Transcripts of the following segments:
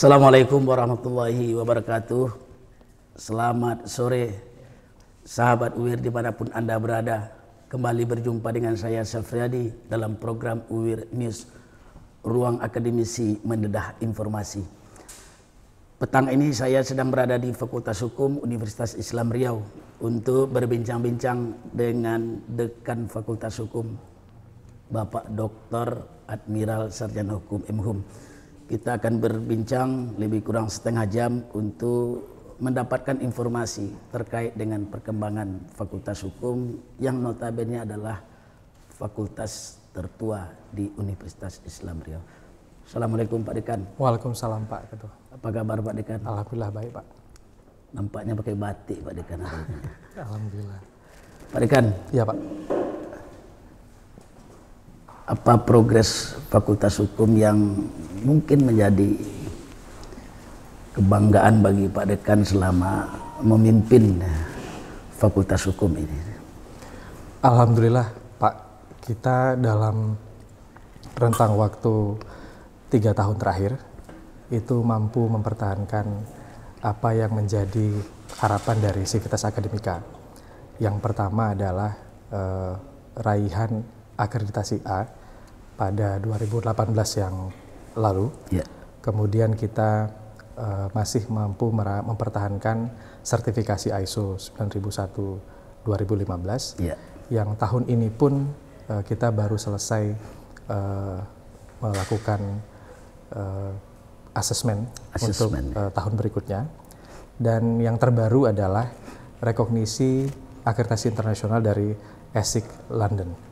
Assalamualaikum warahmatullahi wabarakatuh. Selamat sore, sahabat UIR dimanapun Anda berada. Kembali berjumpa dengan saya Safriadi dalam program UIR News, Ruang Akademisi Mendedah Informasi. Petang ini saya sedang berada di Fakultas Hukum Universitas Islam Riau untuk berbincang-bincang dengan Dekan Fakultas Hukum, Bapak Dr. Admiral Sarjana Hukum M. Hum kita akan berbincang lebih kurang setengah jam untuk mendapatkan informasi terkait dengan perkembangan Fakultas Hukum yang notabene adalah fakultas tertua di Universitas Islam Riau. Assalamualaikum Pak Dekan. Waalaikumsalam Pak Ketua. Apa kabar Pak Dekan? Alhamdulillah baik Pak. Nampaknya pakai batik Pak Dekan. Alhamdulillah. Pak Dekan. Iya Pak apa progres Fakultas Hukum yang mungkin menjadi kebanggaan bagi Pak Dekan selama memimpin Fakultas Hukum ini? Alhamdulillah Pak, kita dalam rentang waktu tiga tahun terakhir itu mampu mempertahankan apa yang menjadi harapan dari Sivitas Akademika. Yang pertama adalah eh, raihan akreditasi A pada 2018 yang lalu. Yeah. Kemudian kita uh, masih mampu mempertahankan sertifikasi ISO 9001 2015. Yeah. Yang tahun ini pun uh, kita baru selesai uh, melakukan uh, asesmen untuk uh, tahun berikutnya. Dan yang terbaru adalah rekognisi akreditasi internasional dari ESIC London.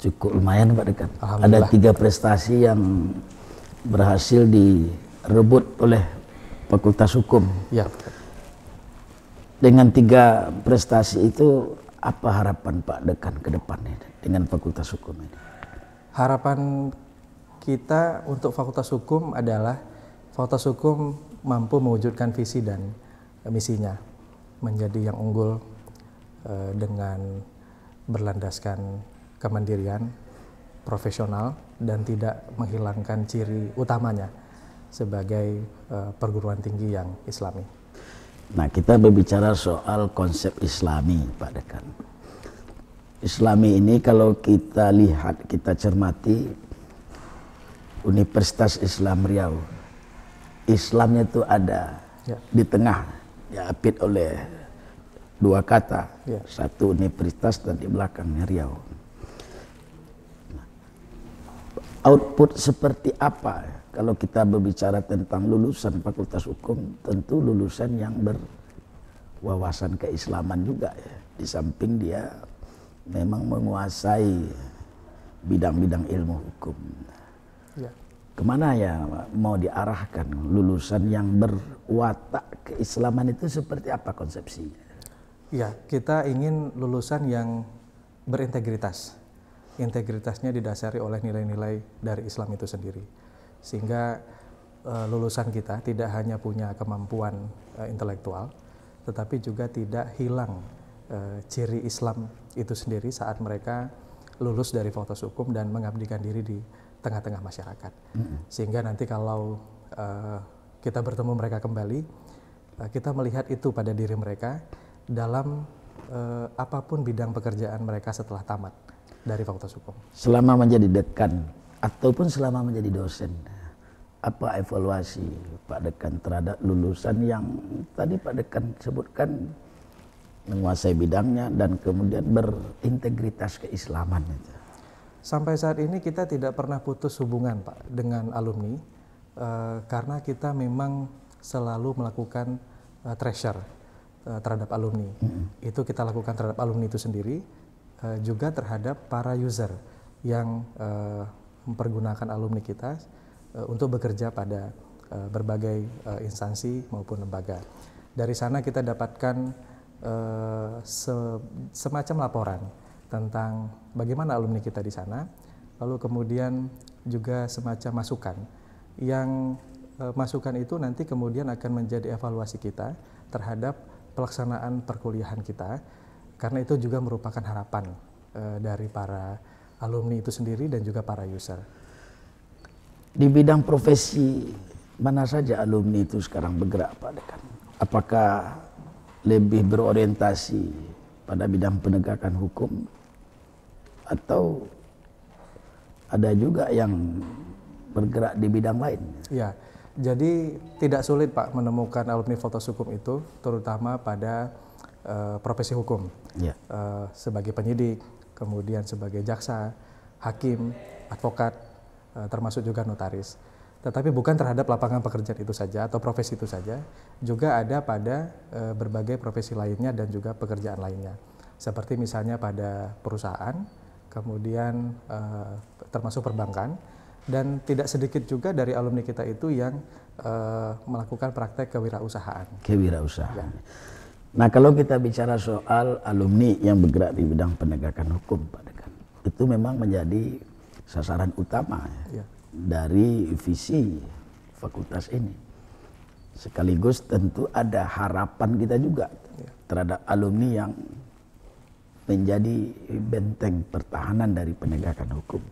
Cukup lumayan Pak Dekat. Ada tiga prestasi yang berhasil direbut oleh Fakultas Hukum. Ya. Dengan tiga prestasi itu, apa harapan Pak Dekan ke depannya dengan Fakultas Hukum ini? Harapan kita untuk Fakultas Hukum adalah Fakultas Hukum mampu mewujudkan visi dan eh, misinya menjadi yang unggul eh, dengan berlandaskan kemandirian, profesional, dan tidak menghilangkan ciri utamanya sebagai uh, perguruan tinggi yang islami. Nah, kita berbicara soal konsep islami, Pak Dekan. Islami ini kalau kita lihat, kita cermati Universitas Islam Riau. Islamnya itu ada ya. di tengah, diapit oleh dua kata. Ya. Satu universitas dan di belakangnya Riau output seperti apa kalau kita berbicara tentang lulusan fakultas hukum tentu lulusan yang berwawasan keislaman juga ya di samping dia memang menguasai bidang-bidang ilmu hukum ya. kemana ya mau diarahkan lulusan yang berwatak keislaman itu seperti apa konsepsinya ya kita ingin lulusan yang berintegritas integritasnya didasari oleh nilai-nilai dari Islam itu sendiri. Sehingga uh, lulusan kita tidak hanya punya kemampuan uh, intelektual, tetapi juga tidak hilang uh, ciri Islam itu sendiri saat mereka lulus dari fakultas hukum dan mengabdikan diri di tengah-tengah masyarakat. Sehingga nanti kalau uh, kita bertemu mereka kembali, uh, kita melihat itu pada diri mereka dalam uh, apapun bidang pekerjaan mereka setelah tamat dari Fakultas Hukum. Selama menjadi dekan ataupun selama menjadi dosen, apa evaluasi Pak Dekan terhadap lulusan yang tadi Pak Dekan sebutkan menguasai bidangnya dan kemudian berintegritas keislaman Sampai saat ini kita tidak pernah putus hubungan Pak dengan alumni eh, karena kita memang selalu melakukan eh, treasure eh, terhadap alumni. Itu kita lakukan terhadap alumni itu sendiri Eh, juga terhadap para user yang eh, mempergunakan alumni kita eh, untuk bekerja pada berbagai instansi maupun lembaga. Dari sana kita dapatkan semacam laporan tentang bagaimana alumni kita di sana, lalu kemudian juga semacam masukan yang masukan itu nanti kemudian akan menjadi evaluasi kita terhadap pelaksanaan perkuliahan kita karena itu juga merupakan harapan uh, dari para alumni itu sendiri dan juga para user. Di bidang profesi mana saja alumni itu sekarang bergerak Pak Dekan? Apakah lebih berorientasi pada bidang penegakan hukum atau ada juga yang bergerak di bidang lain? Ya, jadi tidak sulit Pak menemukan alumni fotos hukum itu terutama pada uh, profesi hukum yeah. Iya. uh, sebagai penyidik, kemudian sebagai jaksa, hakim, advokat, uh, termasuk juga notaris. Tetapi bukan terhadap lapangan pekerjaan itu saja atau profesi itu saja, juga ada pada uh, berbagai profesi lainnya dan juga pekerjaan lainnya. Seperti misalnya pada perusahaan, kemudian uh, termasuk perbankan, dan tidak sedikit juga dari alumni kita itu yang uh, melakukan praktek kewirausahaan. Kewirausahaan. Ya. Nah kalau kita bicara soal alumni yang bergerak di bidang penegakan hukum, Pak Dekan, itu memang menjadi sasaran utama ya. Iya. dari visi fakultas ini. Sekaligus tentu ada harapan kita juga iya. terhadap alumni yang menjadi benteng pertahanan dari penegakan hukum.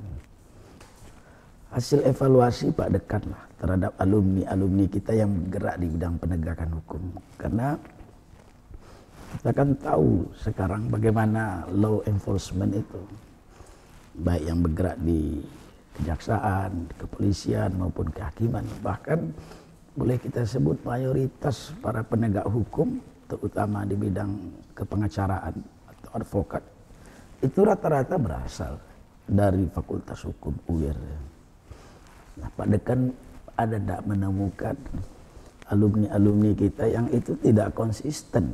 Hasil evaluasi Pak Dekan lah terhadap alumni-alumni kita yang bergerak di bidang penegakan hukum. Karena kita kan tahu sekarang bagaimana law enforcement itu. Baik yang bergerak di kejaksaan, kepolisian maupun kehakiman. Bahkan boleh kita sebut mayoritas para penegak hukum terutama di bidang kepengacaraan atau advokat itu rata-rata berasal dari fakultas hukum UIR. Nah, Pak Dekan ada tidak menemukan alumni-alumni kita yang itu tidak konsisten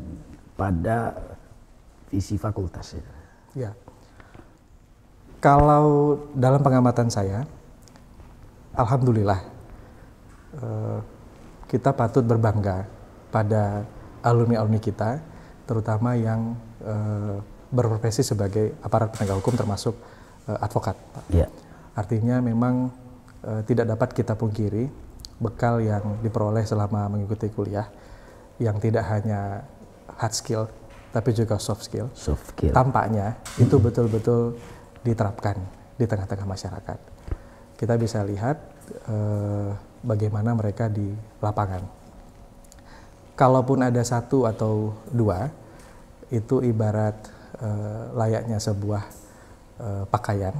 pada visi fakultas. Ya. ya. Kalau dalam pengamatan saya, alhamdulillah eh, kita patut berbangga pada alumni-alumni kita, terutama yang eh, berprofesi sebagai aparat penegak hukum termasuk eh, advokat. Ya. Artinya memang tidak dapat kita pungkiri bekal yang diperoleh selama mengikuti kuliah yang tidak hanya hard skill tapi juga soft skill. Soft skill. Tampaknya itu betul-betul diterapkan di tengah-tengah masyarakat. Kita bisa lihat eh, bagaimana mereka di lapangan. Kalaupun ada satu atau dua, itu ibarat eh, layaknya sebuah eh, pakaian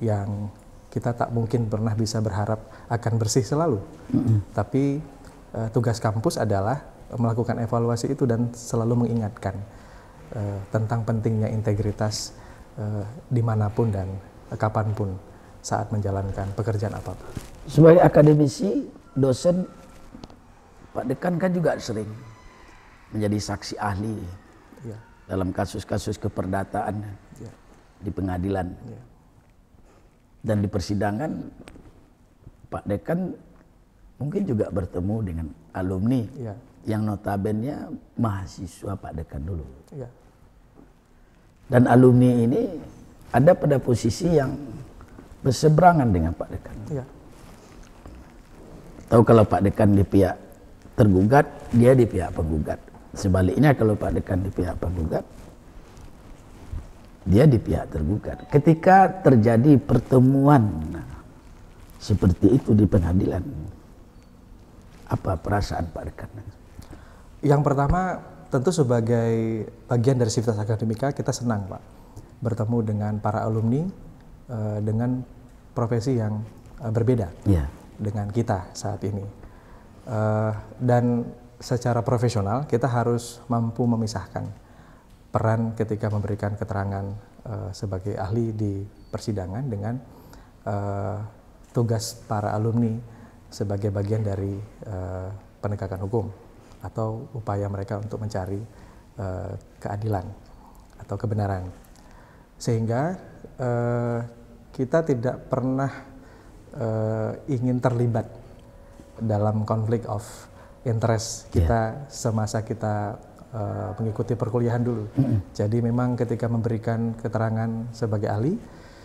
yang kita tak mungkin pernah bisa berharap akan bersih selalu. Mm -hmm. Tapi eh, tugas kampus adalah melakukan evaluasi itu dan selalu mengingatkan uh, tentang pentingnya integritas uh, dimanapun dan uh, kapanpun saat menjalankan pekerjaan apapun. Sebagai akademisi, dosen, Pak Dekan kan juga sering menjadi saksi ahli ya. dalam kasus-kasus keperdataan ya. di pengadilan ya. dan di persidangan. Pak Dekan mungkin juga bertemu dengan alumni. Ya yang notabennya mahasiswa Pak Dekan dulu. Ya. Dan alumni ini ada pada posisi yang berseberangan dengan Pak Dekan. Ya. Tahu kalau Pak Dekan di pihak tergugat, dia di pihak penggugat. Sebaliknya kalau Pak Dekan di pihak penggugat, dia di pihak tergugat. Ketika terjadi pertemuan seperti itu di pengadilan, apa perasaan Pak Dekan? Yang pertama tentu sebagai bagian dari Sivitas Akademika kita senang Pak bertemu dengan para alumni eh, dengan profesi yang eh, berbeda yeah. dengan kita saat ini. Eh, dan secara profesional kita harus mampu memisahkan peran ketika memberikan keterangan sebagai ahli di persidangan dengan tugas para alumni sebagai bagian dari penegakan hukum atau upaya mereka untuk mencari uh, keadilan atau kebenaran. Sehingga uh, kita tidak pernah uh, ingin terlibat dalam konflik of interest ya. kita yeah. semasa kita uh, mengikuti perkuliahan dulu. Mm -hmm. Jadi memang ketika memberikan keterangan sebagai ahli,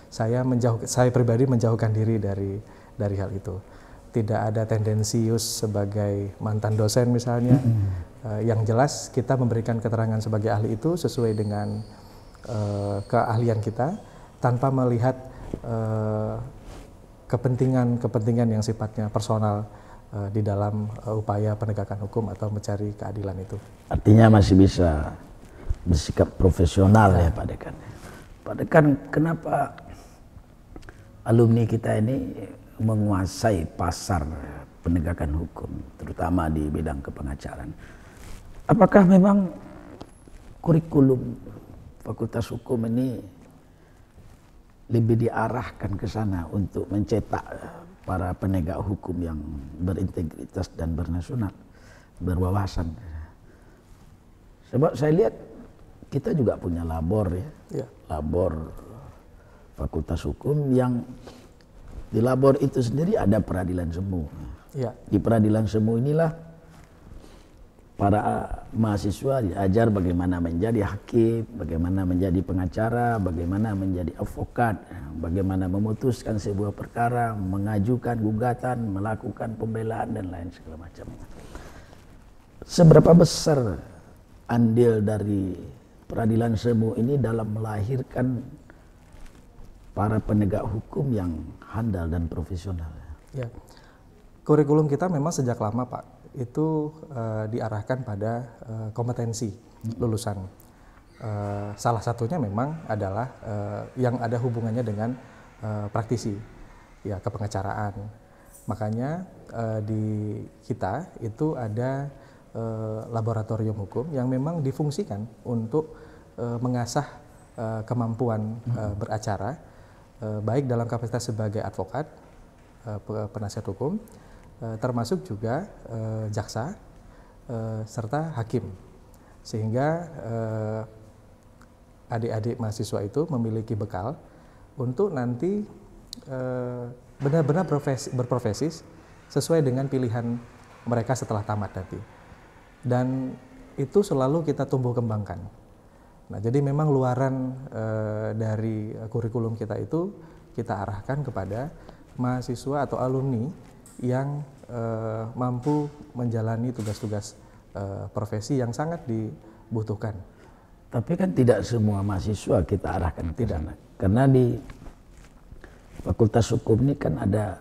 saya menjauh saya pribadi menjauhkan diri dari dari hal itu tidak ada tendensius sebagai mantan dosen misalnya. Mm -hmm. uh, yang jelas kita memberikan keterangan sebagai ahli itu sesuai dengan uh, keahlian kita tanpa melihat kepentingan-kepentingan eh, uh, yang sifatnya personal uh, di dalam uh, upaya penegakan hukum atau mencari keadilan itu. Artinya masih bisa bersikap profesional ya, ya Pak Dekan. Pak Dekan, kenapa alumni kita ini menguasai pasar penegakan hukum, terutama di bidang kepengacaran. Apakah memang kurikulum Fakultas Hukum ini lebih diarahkan ke sana untuk mencetak para penegak hukum yang berintegritas dan bernasional, berwawasan. Sebab saya lihat kita juga punya labor ya, ya. labor Fakultas Hukum yang di Labor itu sendiri ada peradilan semu. Ya. Di peradilan semu inilah para ah, mahasiswa diajar bagaimana menjadi hakim, bagaimana menjadi pengacara, bagaimana menjadi advokat, bagaimana memutuskan sebuah perkara, mengajukan gugatan, melakukan pembelaan dan lain segala macam. Seberapa besar andil dari peradilan semu ini dalam melahirkan para penegak hukum yang handal dan profesional. Ya. Kurikulum kita memang sejak lama Pak itu uh, diarahkan pada uh, kompetensi lulusan. Uh, salah satunya memang adalah uh, yang ada hubungannya dengan uh, praktisi, ya kepengacaraan. Makanya uh, di kita itu ada uh, laboratorium hukum yang memang difungsikan untuk uh, mengasah uh, kemampuan uh, beracara Eh, baik dalam kapasitas sebagai advokat, eh, penasihat hukum, eh, termasuk juga jaksa serta hakim, sehingga adik-adik mahasiswa itu memiliki bekal untuk nanti benar-benar berprofesi sesuai dengan pilihan mereka setelah tamat nanti. Dan itu selalu kita tumbuh kembangkan. Nah, jadi memang luaran e, dari kurikulum kita itu kita arahkan kepada mahasiswa atau alumni yang e, mampu menjalani tugas-tugas e, profesi yang sangat dibutuhkan. Tapi kan tidak semua mahasiswa kita arahkan tidak. sana. Karena di Fakultas Hukum ini kan ada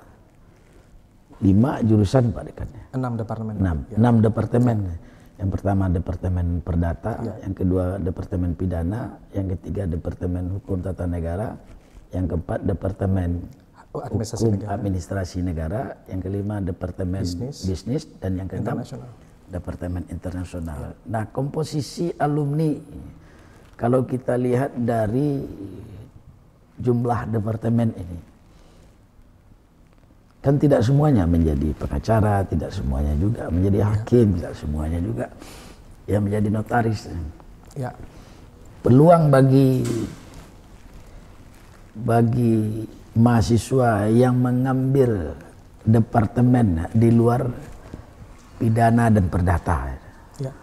lima jurusan Pak Dekannya. Enam departemen. Enam, ya. enam departemen. Ya yang pertama Departemen Perdata, ya. yang kedua Departemen Pidana, yang ketiga Departemen Hukum Tata Negara, yang keempat Departemen oh, Administrasi Hukum Negara. Administrasi Negara, yang kelima Departemen Bisnis, Bisnis dan yang keenam Departemen Internasional. Ya. Nah, komposisi alumni kalau kita lihat dari jumlah departemen ini, Kan tidak semuanya menjadi pengacara, tidak semuanya juga menjadi iya. hakim, tidak semuanya juga yang menjadi notaris. Ya. Peluang bagi bagi mahasiswa yang mengambil departemen di luar pidana dan perdata. Ya.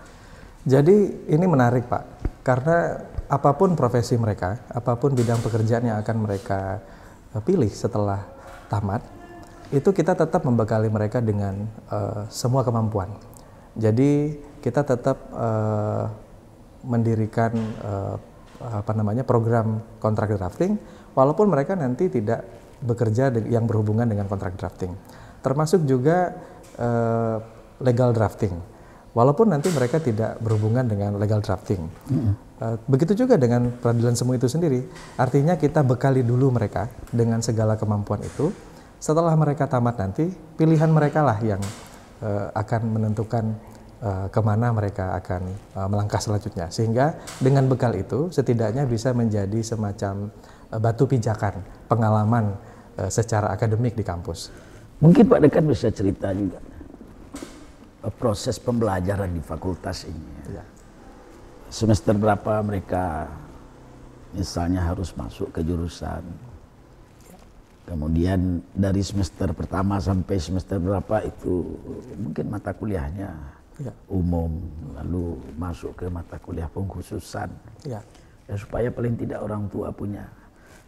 Jadi ini menarik Pak, karena apapun profesi mereka, apapun bidang pekerjaan yang akan mereka eh, pilih setelah tamat, itu kita tetap membekali mereka dengan uh, semua kemampuan. Jadi kita tetap uh, mendirikan uh, apa namanya program kontrak drafting, walaupun mereka nanti tidak bekerja yang berhubungan dengan kontrak drafting, termasuk juga uh, legal drafting. Walaupun nanti mereka tidak berhubungan dengan legal drafting, mm -hmm. begitu juga dengan peradilan semua itu sendiri. Artinya kita bekali dulu mereka dengan segala kemampuan itu, setelah mereka tamat nanti, pilihan mereka lah yang uh, akan menentukan uh, kemana mereka akan uh, melangkah selanjutnya. Sehingga dengan bekal itu setidaknya bisa menjadi semacam uh, batu pijakan pengalaman uh, secara akademik di kampus. Mungkin Pak Dekan bisa cerita juga proses pembelajaran di fakultas ini. Ya. Semester berapa mereka misalnya harus masuk ke jurusan? Kemudian dari semester pertama sampai semester berapa itu mungkin mata kuliahnya ya. umum, lalu masuk ke mata kuliah pengkhususan. Ya. Ya, supaya paling tidak orang tua punya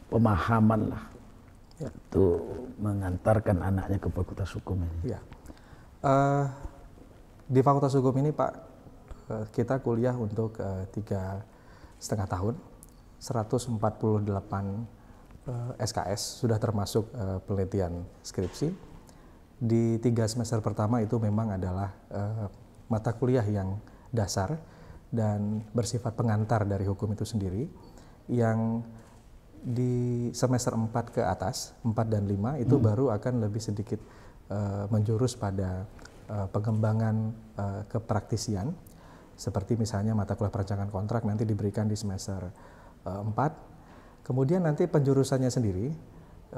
pemahaman lah ya. untuk mengantarkan anaknya ke fakultas hukum ini. Ya. Uh, di fakultas hukum ini Pak, eh, kita kuliah untuk eh, tiga setengah tahun, 148 SKS eh, sudah termasuk eh, penelitian skripsi. Di tiga semester pertama itu memang adalah eh, mata kuliah yang dasar dan bersifat pengantar dari hukum itu sendiri. Yang di semester 4 ke atas, 4 dan 5 itu hmm. baru akan lebih sedikit uh, menjurus pada uh, pengembangan uh, kepraktisian. Seperti misalnya mata kuliah perancangan kontrak nanti diberikan di semester uh, 4 Kemudian nanti penjurusannya sendiri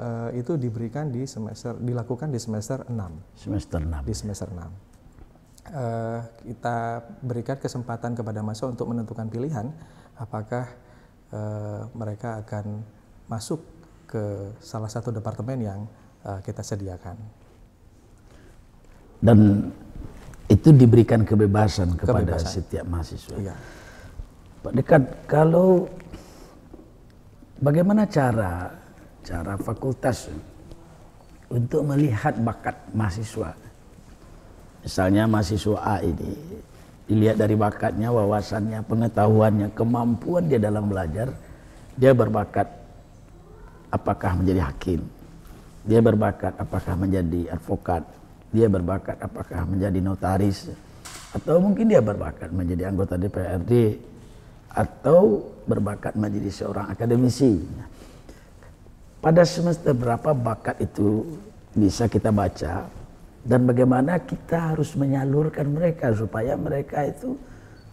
uh, itu diberikan di semester dilakukan di semester 6. Semester 6. Di semester 6. Uh, eh, kita berikan kesempatan kepada mahasiswa untuk menentukan pilihan apakah uh, mereka akan masuk ke salah satu departemen yang uh, kita sediakan. Dan itu diberikan kebebasan kepada kebebasan. setiap mahasiswa. Iya. Pak Dekat kalau Bagaimana cara cara fakultas untuk melihat bakat mahasiswa? Misalnya mahasiswa A ini dilihat dari bakatnya, wawasannya, pengetahuannya, kemampuan dia dalam belajar, dia berbakat apakah menjadi hakim, dia berbakat apakah menjadi advokat, dia berbakat apakah menjadi notaris, atau mungkin dia berbakat menjadi anggota DPRD, atau berbakat menjadi seorang akademisi. Pada semester berapa bakat itu bisa kita baca dan bagaimana kita harus menyalurkan mereka supaya mereka itu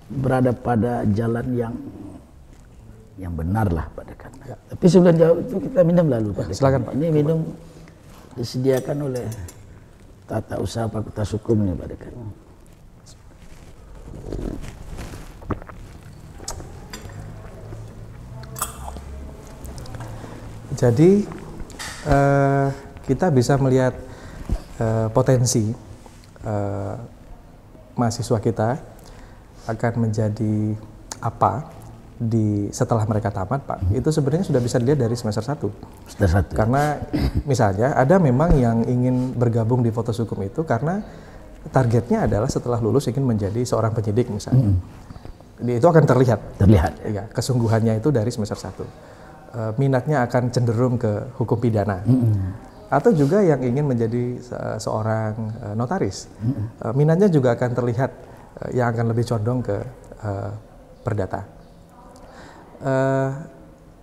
berada pada jalan yang yang benar lah pada kan. Tapi sebelum jauh itu kita minum lalu Pak. Ya, silakan Pak. Ini minum disediakan oleh tata usaha Fakultas Hukum nih pada Jadi eh, kita bisa melihat eh, potensi eh, mahasiswa kita akan menjadi apa di setelah mereka tamat, Pak. Itu sebenarnya sudah bisa dilihat dari semester 1. Semester satu. Karena misalnya ada memang yang ingin bergabung di foto hukum itu karena targetnya adalah setelah lulus ingin menjadi seorang penyidik misalnya. Hmm. Itu akan terlihat. Terlihat. Ya, kesungguhannya itu dari semester satu. Eh, minatnya akan cenderung ke hukum pidana. Mm -hmm. Atau juga yang ingin menjadi seorang eh, notaris, mm -hmm. minatnya juga akan terlihat yang akan lebih condong ke perdata.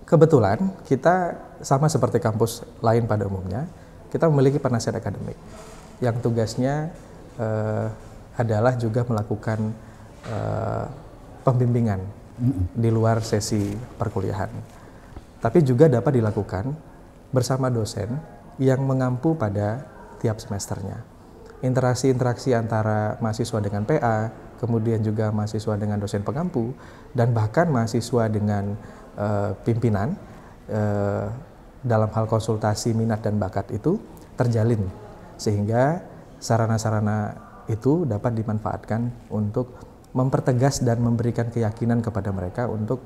kebetulan kita sama seperti kampus lain pada umumnya, kita memiliki penasihat akademik yang tugasnya uh, adalah juga melakukan uh, pembimbingan mm -hmm. di luar sesi perkuliahan tapi juga dapat dilakukan bersama dosen yang mengampu pada tiap semesternya. Interaksi-interaksi antara mahasiswa dengan PA, kemudian juga mahasiswa dengan dosen pengampu, dan bahkan mahasiswa dengan e, pimpinan e, dalam hal konsultasi minat dan bakat itu terjalin sehingga sarana-sarana itu dapat dimanfaatkan untuk mempertegas dan memberikan keyakinan kepada mereka untuk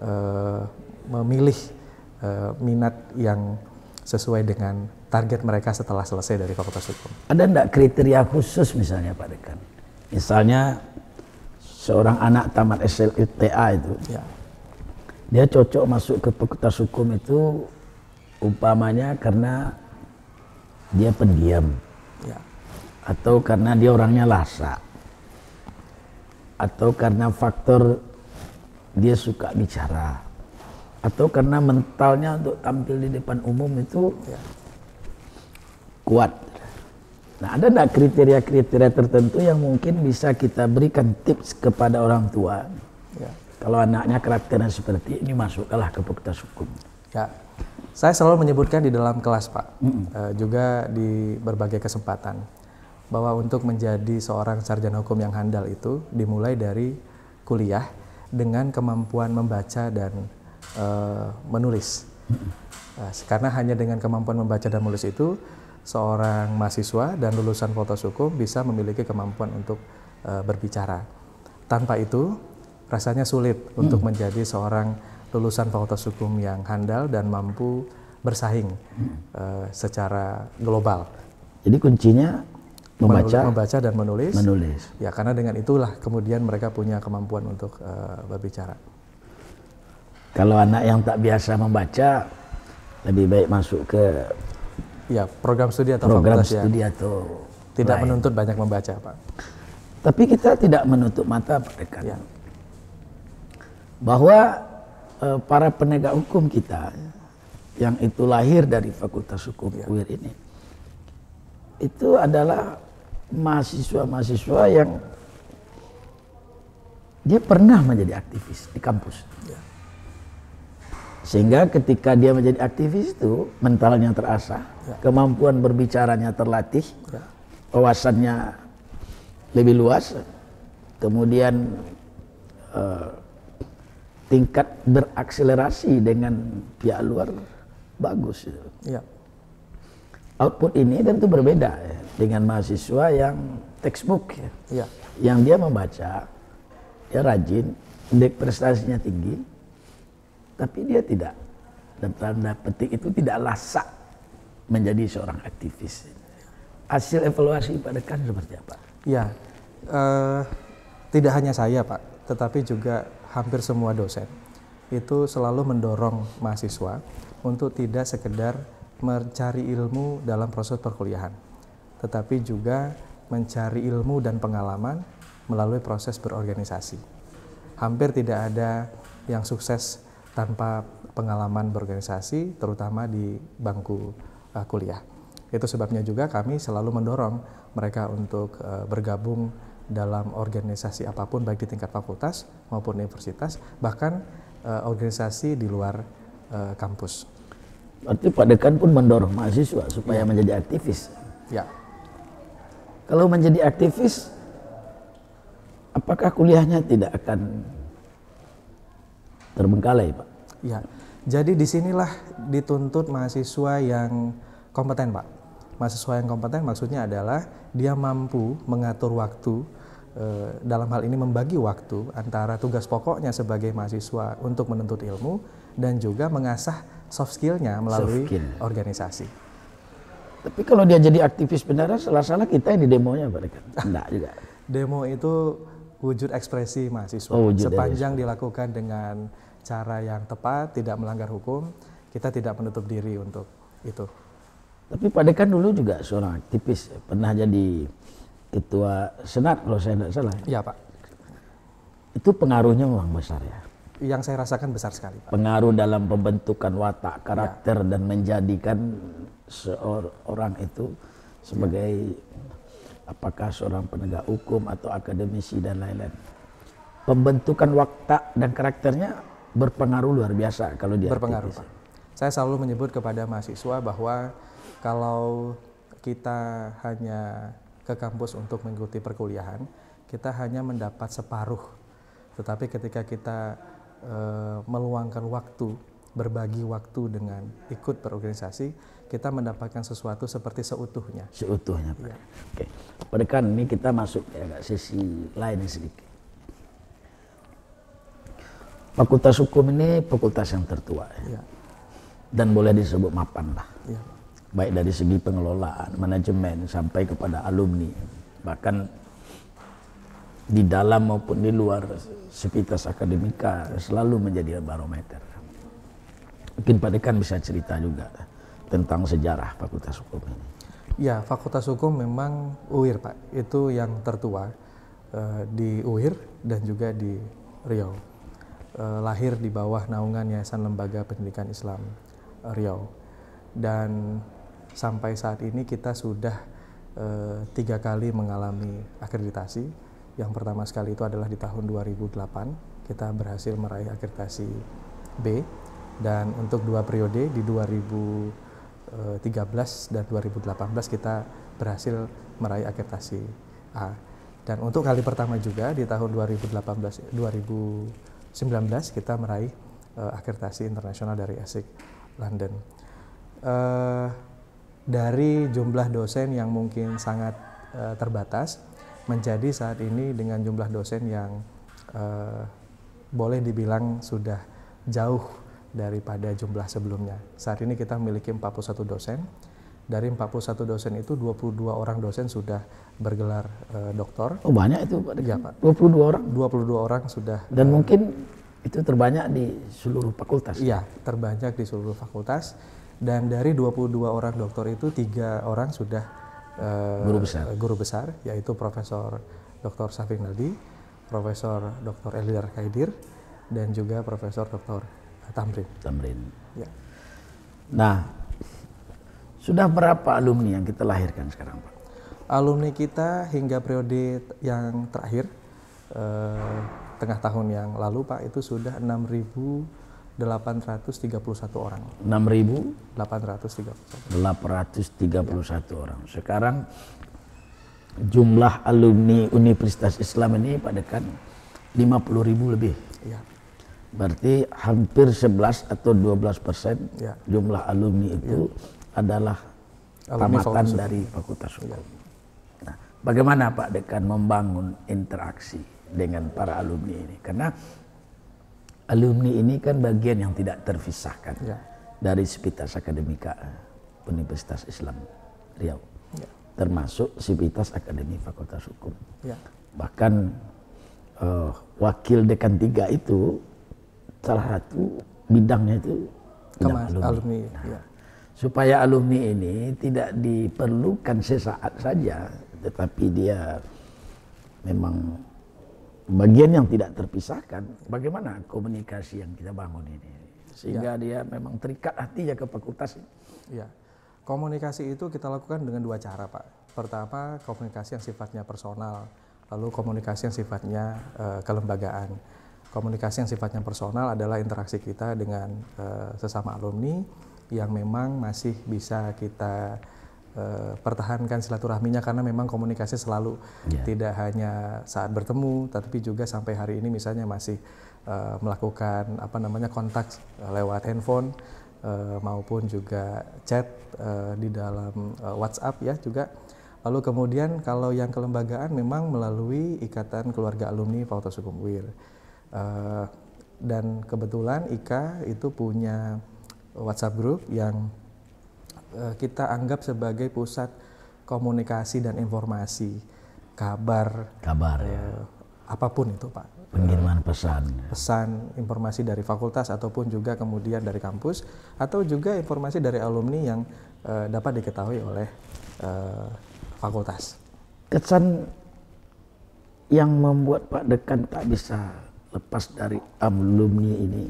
e, memilih eh, minat yang sesuai dengan target mereka setelah selesai dari Fakultas Hukum. Ada enggak kriteria khusus misalnya Pak Dekan? Misalnya seorang anak tamat SLTA itu, ya. dia cocok masuk ke Fakultas Hukum itu umpamanya karena dia pendiam, ya. atau karena dia orangnya lasak, atau karena faktor dia suka bicara, atau karena mentalnya untuk tampil di depan umum itu ya. kuat. Nah, ada tidak kriteria-kriteria tertentu yang mungkin bisa kita berikan tips kepada orang tua? Ya. Kalau anaknya karakternya seperti ini, masuklah ke fakultas hukum. Ya, saya selalu menyebutkan di dalam kelas Pak, mm -mm. E, juga di berbagai kesempatan bahwa untuk menjadi seorang sarjana hukum yang handal itu dimulai dari kuliah dengan kemampuan membaca dan Eh, menulis. Nah, karena hanya dengan kemampuan membaca dan menulis itu, seorang mahasiswa dan lulusan fakultas hukum bisa memiliki kemampuan untuk uh, berbicara. Tanpa itu, rasanya sulit hmm. untuk menjadi seorang lulusan fakultas hukum yang handal dan mampu bersaing hmm. uh, secara global. Jadi kuncinya membaca, membaca dan menulis. Menulis. Ya, karena dengan itulah kemudian mereka punya kemampuan untuk uh, berbicara. Kalau anak yang tak biasa membaca, lebih baik masuk ke ya program studi atau program ya. studi ya. atau tidak lain. menuntut banyak membaca, Pak. Tapi kita tidak menutup mata, Pak Dekan. Ya. Bahwa e, para penegak hukum kita yang itu lahir dari Fakultas Hukum ya. UIR ini itu adalah mahasiswa-mahasiswa yang dia pernah menjadi aktivis di kampus. Ya sehingga ketika dia menjadi aktivis itu mentalnya terasa ya. kemampuan berbicaranya terlatih, ya. wawasannya lebih luas, kemudian eh, tingkat berakselerasi dengan pihak luar bagus. Ya. Output ini tentu berbeda ya, dengan mahasiswa yang textbook ya. ya. yang dia membaca, dia rajin, indeks prestasinya tinggi, tapi dia tidak. Dan tanda petik itu tidak lasak menjadi seorang aktivis. Hasil evaluasi pada kan seperti apa? Ya, uh, tidak hanya saya Pak, tetapi juga hampir semua dosen itu selalu mendorong mahasiswa untuk tidak sekedar mencari ilmu dalam proses perkuliahan, tetapi juga mencari ilmu dan pengalaman melalui proses berorganisasi. Hampir tidak ada yang sukses tanpa pengalaman berorganisasi, terutama di bangku uh, kuliah. Itu sebabnya juga kami selalu mendorong mereka untuk uh, bergabung dalam organisasi apapun, baik di tingkat fakultas maupun universitas, bahkan uh, organisasi di luar uh, kampus. Berarti Pak Dekan pun mendorong mahasiswa supaya ya. menjadi aktivis. Ya. Kalau menjadi aktivis, apakah kuliahnya tidak akan terbengkalai, Pak. Ya. Jadi disinilah dituntut mahasiswa yang kompeten, Pak. Mahasiswa yang kompeten maksudnya adalah dia mampu mengatur waktu eh, dalam hal ini membagi waktu antara tugas pokoknya sebagai mahasiswa untuk menuntut ilmu dan juga mengasah soft skillnya melalui soft skill. organisasi. Tapi kalau dia jadi aktivis benar, salah-salah kita yang di demonya, Pak. Enggak juga. Demo itu wujud ekspresi mahasiswa. Oh, wujud Sepanjang dari. dilakukan dengan cara yang tepat, tidak melanggar hukum, kita tidak menutup diri untuk itu. Tapi pada kan dulu juga seorang aktivis, pernah jadi ketua senat kalau saya tidak salah. Iya Pak. Itu pengaruhnya memang besar ya. Yang saya rasakan besar sekali. Pak. Pengaruh dalam pembentukan watak, iya. karakter ya. dan menjadikan seorang itu sebagai ya apakah seorang penegak hukum atau akademisi dan lain-lain. Pembentukan waktu dan karakternya berpengaruh luar biasa kalau dia berpengaruh. Pak. Saya selalu menyebut kepada mahasiswa bahwa kalau kita hanya ke kampus untuk mengikuti perkuliahan, kita hanya mendapat separuh. Tetapi ketika kita e, meluangkan waktu, berbagi waktu dengan ikut berorganisasi, kita mendapatkan sesuatu seperti seutuhnya. Seutuhnya, Pak. Ya. Oke. Padahal kan ini kita masuk ya sisi lain sedikit. Fakultas hukum ini fakultas yang tertua ya. ya. Dan boleh disebut mapan lah. Ya. Baik dari segi pengelolaan, manajemen sampai kepada alumni. Bahkan di dalam maupun di luar sepitas akademika selalu menjadi barometer. Mungkin Pak Dekan bisa cerita juga tentang sejarah Fakultas Hukum ini? Ya, Fakultas Hukum memang UIR, Pak. Itu yang tertua uh, di UIR dan juga di Riau. Uh, lahir di bawah naungan Yayasan Lembaga Pendidikan Islam eh, Riau. Dan sampai saat ini kita sudah uh, tiga kali mengalami akreditasi. Yang pertama sekali itu adalah di tahun 2008 kita berhasil meraih akreditasi B dan untuk dua periode di 2000 2013 eh, dan 2018 kita berhasil meraih akreditasi A. Dan untuk kali pertama juga di tahun 2018 2019 kita meraih uh, eh, akreditasi internasional dari ASIC London. Uh, dari jumlah dosen yang mungkin sangat uh, terbatas menjadi saat ini dengan jumlah dosen yang uh, boleh dibilang sudah jauh daripada jumlah sebelumnya. Saat ini kita memiliki 41 dosen. Dari 41 dosen itu 22 orang dosen sudah bergelar uh, doktor. Oh banyak itu Pak. Ya, Pak. 22 orang. 22 orang sudah. Dan uh, mungkin itu terbanyak di seluruh fakultas. Iya, terbanyak di seluruh fakultas. Dan dari 22 orang doktor itu tiga orang sudah uh, guru besar. Guru besar yaitu Profesor Dr. Safin Naldi, Profesor Dr. Elidar Kaidir, dan juga Profesor Dr. Tamrin. Tamrin. Ya. Nah, sudah berapa alumni yang kita lahirkan sekarang, Pak? Alumni kita hingga periode yang terakhir eh, tengah tahun yang lalu, Pak, itu sudah 6.831 orang. 6.831. 831 orang. Sekarang jumlah alumni Universitas Islam ini pada kan puluh 50.000 lebih. Ya. Berarti hampir 11 atau 12 persen ya. jumlah alumni itu ya. adalah alumni tamatan Fakultas dari Fakultas ya. Hukum. Ya. Nah, bagaimana Pak Dekan membangun interaksi dengan para alumni ini? Karena alumni ini kan bagian yang tidak terpisahkan ya. dari Sivitas Akademika Universitas Islam Riau. Ya. Termasuk Sivitas Akademi Fakultas Hukum. Ya. Bahkan uh, wakil dekan tiga itu salah satu bidangnya itu Kemas, alumni. alumni nah, ya. Supaya alumni ini tidak diperlukan sesaat saja, tetapi dia memang bagian yang tidak terpisahkan. Bagaimana komunikasi yang kita bangun ini? Sehingga ya. dia memang terikat hatinya ke fakultas. Ya. Komunikasi itu kita lakukan dengan dua cara, Pak. Pertama, komunikasi yang sifatnya personal, lalu komunikasi yang sifatnya uh, kelembagaan komunikasi yang sifatnya personal adalah interaksi kita dengan uh, sesama alumni yang memang masih bisa kita uh, pertahankan silaturahminya karena memang komunikasi selalu yeah. tidak hanya saat bertemu tapi juga sampai hari ini misalnya masih uh, melakukan apa namanya kontak lewat handphone uh, maupun juga chat uh, di dalam uh, WhatsApp ya juga Lalu kemudian kalau yang kelembagaan memang melalui Ikatan Keluarga Alumni Fakultas Hukum UIR. Uh, dan kebetulan Ika itu punya WhatsApp group yang uh, kita anggap sebagai pusat komunikasi dan informasi kabar kabar uh, ya. apapun itu Pak pengiriman pesan ya. pesan informasi dari fakultas ataupun juga kemudian dari kampus atau juga informasi dari alumni yang uh, dapat diketahui oleh uh, fakultas kesan yang membuat Pak Dekan tak bisa lepas dari alumni ini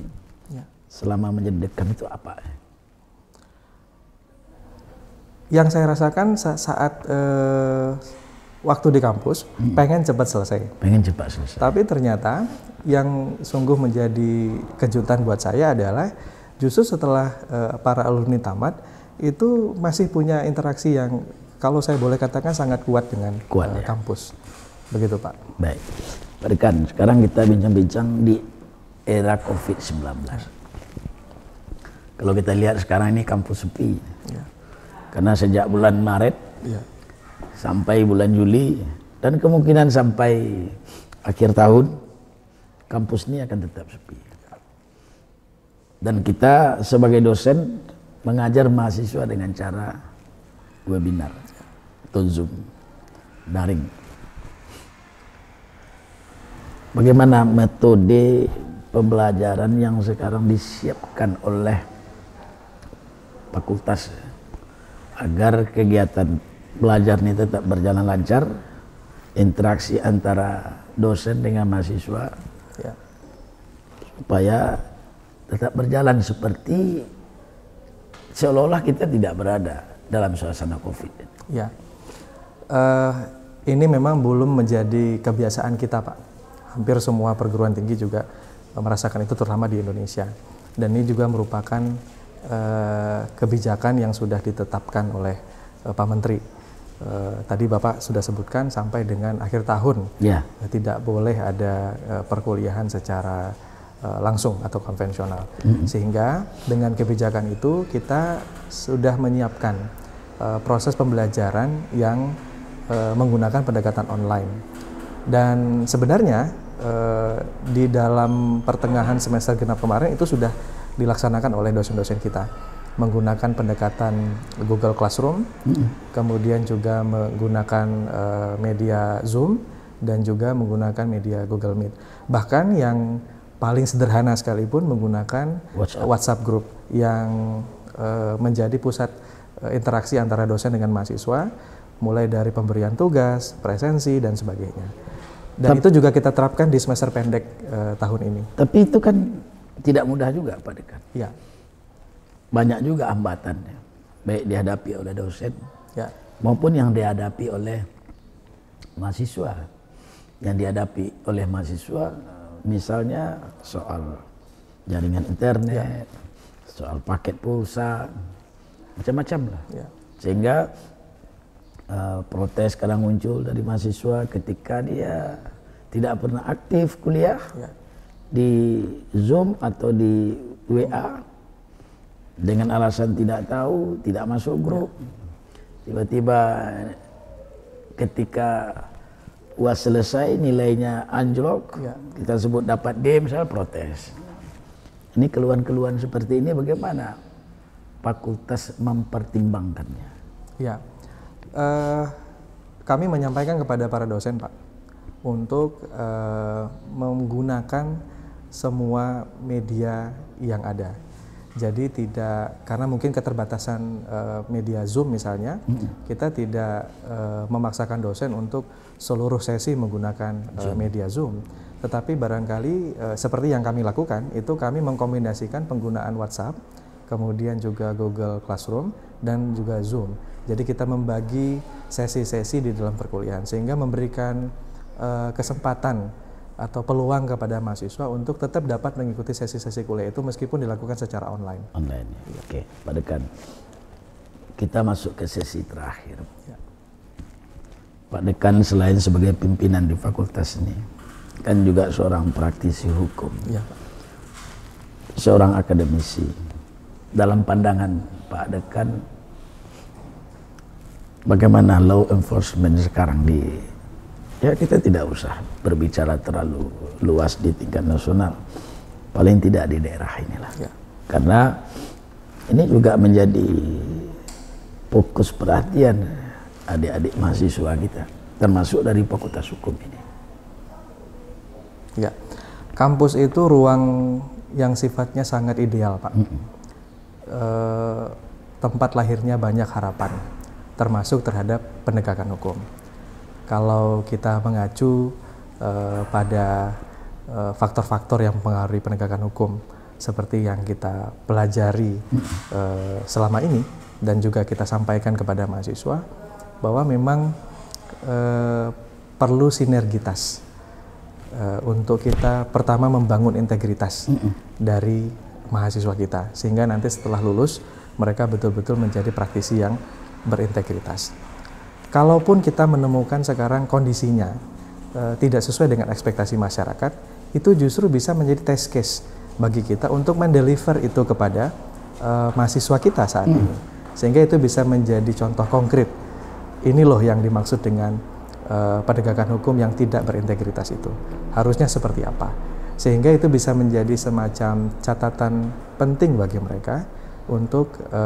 ya. selama menjadi dekan itu apa? Yang saya rasakan saat, saat uh, eh, waktu di kampus hmm. pengen cepat selesai. Pengen cepat selesai. Tapi ternyata yang sungguh menjadi kejutan buat saya adalah justru setelah uh, para alumni tamat itu masih punya interaksi yang kalau saya boleh katakan sangat kuat dengan kuat, uh, ya. kampus. Begitu Pak. Baik. Rekan, sekarang kita bincang-bincang di era COVID-19. Kalau kita lihat sekarang ini kampus sepi. Ya. Karena sejak bulan Maret ya. sampai bulan Juli dan kemungkinan sampai akhir tahun kampus ini akan tetap sepi. Dan kita sebagai dosen mengajar mahasiswa dengan cara webinar atau Zoom daring. Bagaimana metode pembelajaran yang sekarang disiapkan oleh fakultas agar kegiatan belajar ini tetap berjalan lancar, interaksi antara dosen dengan mahasiswa ya. supaya tetap berjalan seperti seolah-olah kita tidak berada dalam suasana COVID. Ya, uh, ini memang belum menjadi kebiasaan kita, Pak hampir semua perguruan tinggi juga eh, merasakan itu terutama di Indonesia. Dan ini juga merupakan eh, kebijakan yang sudah ditetapkan oleh eh, Pak Menteri. tadi Bapak sudah sebutkan sampai dengan akhir tahun ya. tidak boleh ada perkuliahan secara langsung atau konvensional. Mm -hmm. Sehingga dengan kebijakan itu kita sudah menyiapkan proses pembelajaran yang menggunakan pendekatan online. Dan sebenarnya Eh, di dalam pertengahan semester genap kemarin itu sudah dilaksanakan oleh dosen-dosen kita menggunakan pendekatan Google Classroom, mm-hmm. kemudian juga menggunakan uh, media Zoom dan juga menggunakan media Google Meet. Bahkan yang paling sederhana sekalipun menggunakan WhatsApp, WhatsApp group yang uh, menjadi pusat interaksi antara dosen dengan mahasiswa mulai dari pemberian tugas, presensi, dan sebagainya. Dan Tapi, itu juga kita terapkan di semester pendek uh, tahun ini. Tapi itu kan tidak mudah juga Pak Dekan. Ya. Banyak juga hambatannya. Baik dihadapi oleh dosen ya. maupun yang dihadapi oleh mahasiswa. Yang dihadapi oleh mahasiswa eh, misalnya soal jaringan internet, ya. soal paket pulsa, macam-macam lah. Ya. Sehingga Eh, protes kadang muncul dari mahasiswa ketika dia tidak pernah aktif kuliah ya. di Zoom atau di WA dengan alasan tidak tahu, tidak masuk grup. Tiba-tiba ketika UAS selesai nilainya anjlok, ya. kita sebut dapat D misalnya protes. Ini keluhan-keluhan seperti ini bagaimana fakultas mempertimbangkannya? Ya uh, kami menyampaikan kepada para dosen Pak untuk uh, menggunakan semua media yang ada. Jadi tidak karena mungkin keterbatasan uh, media Zoom misalnya, mm-hmm. kita tidak uh, memaksakan dosen untuk seluruh sesi menggunakan Zoom. media Zoom. Tetapi barangkali uh, seperti yang kami lakukan itu kami mengkombinasikan penggunaan WhatsApp, kemudian juga Google Classroom dan juga Zoom. Jadi kita membagi sesi-sesi di dalam perkuliahan sehingga memberikan uh, kesempatan atau peluang kepada mahasiswa untuk tetap dapat mengikuti sesi-sesi kuliah itu meskipun dilakukan secara online. Online. Ya. Iya. Oke, Pak Dekan. Kita masuk ke sesi terakhir. Ya. Pak Dekan selain sebagai pimpinan di fakultas ini kan juga seorang praktisi hukum. Ya, Pak. Seorang akademisi. Dalam pandangan Pak Dekan bagaimana law enforcement sekarang di ya kita tidak usah berbicara terlalu luas di tingkat nasional paling tidak di daerah inilah ya. karena ini juga menjadi fokus perhatian adik-adik mahasiswa kita termasuk dari fakultas hukum ini ya kampus itu ruang yang sifatnya sangat ideal pak mm -mm. e, tempat lahirnya banyak harapan termasuk terhadap penegakan hukum. Kalau kita mengacu eh, pada eh, faktor-faktor eh, yang mempengaruhi penegakan hukum seperti yang kita pelajari eh, selama ini dan juga kita sampaikan kepada mahasiswa bahwa memang eh, perlu sinergitas eh, untuk kita pertama membangun integritas dari mahasiswa kita sehingga nanti setelah lulus mereka betul-betul menjadi praktisi yang berintegritas. Kalaupun kita menemukan sekarang kondisinya e, tidak sesuai dengan ekspektasi masyarakat, itu justru bisa menjadi test case bagi kita untuk mendeliver itu kepada e, mahasiswa kita saat hmm. ini. Sehingga itu bisa menjadi contoh konkret. Ini loh yang dimaksud dengan e, penegakan hukum yang tidak berintegritas itu. Harusnya seperti apa? Sehingga itu bisa menjadi semacam catatan penting bagi mereka untuk e,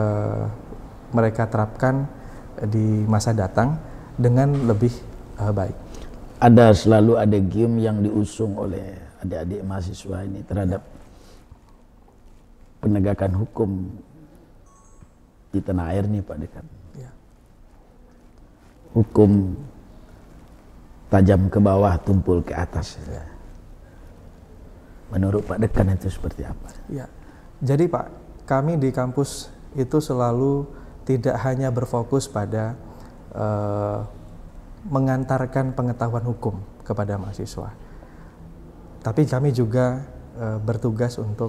mereka terapkan eh, di masa datang dengan lebih uh, baik. Ada selalu ada game yang diusung oleh adik-adik mahasiswa ini terhadap penegakan hukum di tanah air nih Pak Dekan. Ya. Hukum tajam ke bawah, tumpul ke atas. Ya. Menurut Pak Dekan itu seperti apa? Ya. Jadi Pak, kami di kampus itu selalu tidak hanya berfokus pada uh, mengantarkan pengetahuan hukum kepada mahasiswa, tapi kami juga uh, bertugas untuk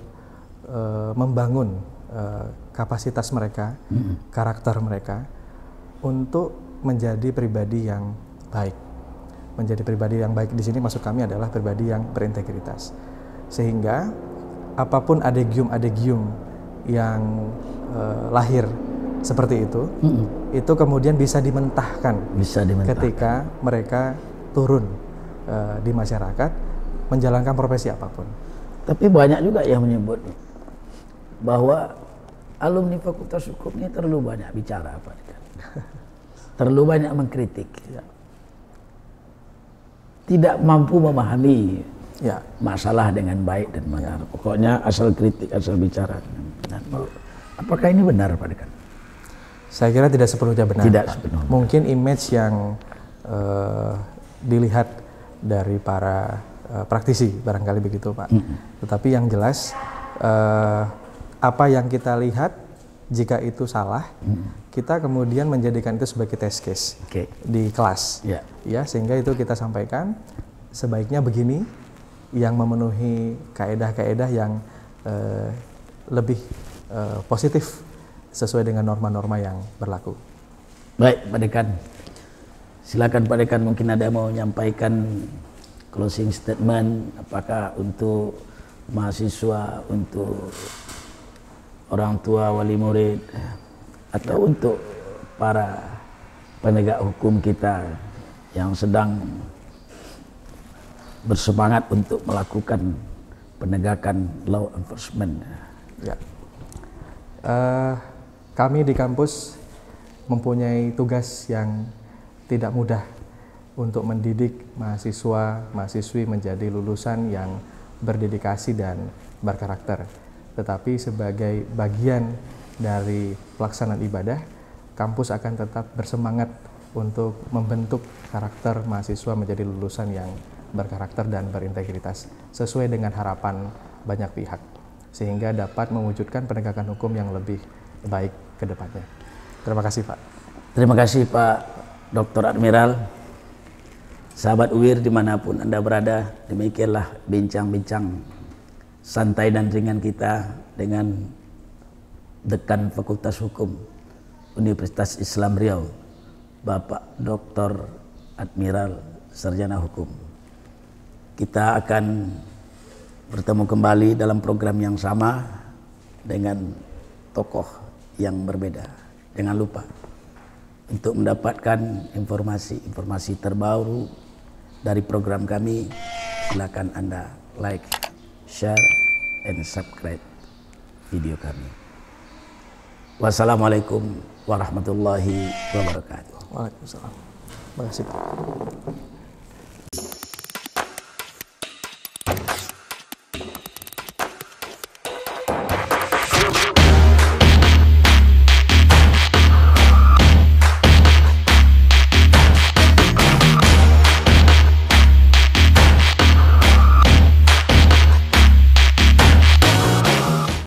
uh, membangun uh, kapasitas mereka, hmm karakter mereka, untuk menjadi pribadi yang baik. Menjadi pribadi yang baik di sini maksud kami adalah pribadi yang berintegritas, sehingga apapun adegium-adegium yang uh, lahir seperti itu, mm -mm. itu kemudian bisa dimentahkan, bisa dimentahkan. ketika mereka turun uh, di masyarakat menjalankan profesi apapun. Tapi banyak juga yang menyebut bahwa alumni Fakultas Hukum ini terlalu banyak bicara, apa, terlalu banyak mengkritik, ya. tidak mampu memahami ya. masalah dengan baik dan benar. Ya. Pokoknya asal kritik, asal bicara. Nah, apakah ini benar, Pak Dekan? Saya kira tidak sepenuhnya benar. Tidak sepenuhnya. Mungkin image yang uh, dilihat dari para uh, praktisi barangkali begitu Pak. Mm -hmm. Tetapi yang jelas uh, apa yang kita lihat jika itu salah, hmm. kita kemudian menjadikan itu sebagai test case okay. di kelas, yeah. ya sehingga itu kita sampaikan sebaiknya begini yang memenuhi kaedah-kaedah yang uh, lebih uh, positif sesuai dengan norma-norma yang berlaku. Baik, Pak Dekan. Silakan Pak Dekan mungkin ada yang mau menyampaikan closing statement apakah untuk mahasiswa, untuk orang tua wali murid atau ya. untuk para penegak hukum kita yang sedang bersemangat untuk melakukan penegakan law enforcement. Ya. Uh, kami di kampus mempunyai tugas yang tidak mudah untuk mendidik mahasiswa, mahasiswi menjadi lulusan yang berdedikasi dan berkarakter. Tetapi sebagai bagian dari pelaksanaan ibadah, kampus akan tetap bersemangat untuk membentuk karakter mahasiswa menjadi lulusan yang berkarakter dan berintegritas sesuai dengan harapan banyak pihak sehingga dapat mewujudkan penegakan hukum yang lebih baik ke depannya. Terima kasih Pak. Terima kasih Pak Dr. Admiral. Sahabat UIR dimanapun Anda berada, demikianlah bincang-bincang santai dan ringan kita dengan dekan Fakultas Hukum Universitas Islam Riau, Bapak Dr. Admiral Sarjana Hukum. Kita akan bertemu kembali dalam program yang sama dengan tokoh yang berbeda. Jangan lupa untuk mendapatkan informasi-informasi terbaru dari program kami, silakan Anda like, share, and subscribe video kami. Wassalamualaikum warahmatullahi wabarakatuh. Waalaikumsalam. Terima kasih